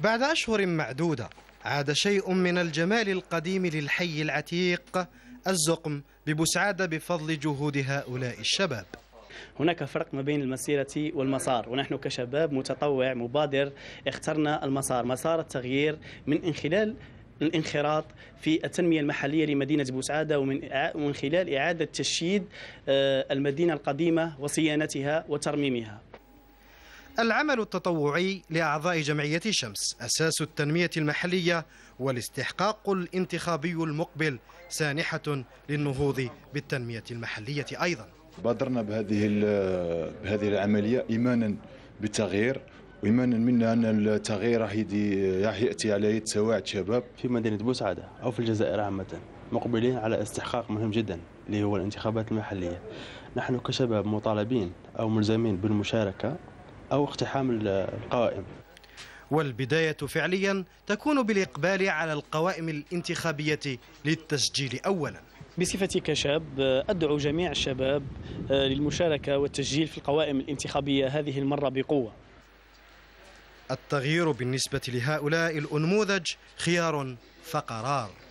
بعد أشهر معدودة عاد شيء من الجمال القديم للحي العتيق الزقم ببسعادة بفضل جهود هؤلاء الشباب هناك فرق ما بين المسيرة والمسار ونحن كشباب متطوع مبادر اخترنا المسار مسار التغيير من خلال الانخراط في التنمية المحلية لمدينة بوسعادة ومن خلال إعادة تشييد آه، المدينة القديمة وصيانتها وترميمها العمل التطوعي لأعضاء جمعية شمس أساس التنمية المحلية والاستحقاق الانتخابي المقبل سانحة للنهوض بالتنمية المحلية أيضا بادرنا بهذه بهذه العملية إيمانا بالتغيير وإيمانا منا أن التغيير راح يأتي على يد سواعد شباب في مدينة بوسعادة أو في الجزائر عامة مقبلين على استحقاق مهم جدا اللي هو الانتخابات المحلية نحن كشباب مطالبين أو ملزمين بالمشاركة أو اقتحام القوائم والبداية فعليا تكون بالإقبال على القوائم الانتخابية للتسجيل أولا بصفتي كشاب أدعو جميع الشباب آه، للمشاركة والتسجيل في القوائم الانتخابية هذه المرة بقوة التغيير بالنسبة لهؤلاء الأنموذج خيار فقرار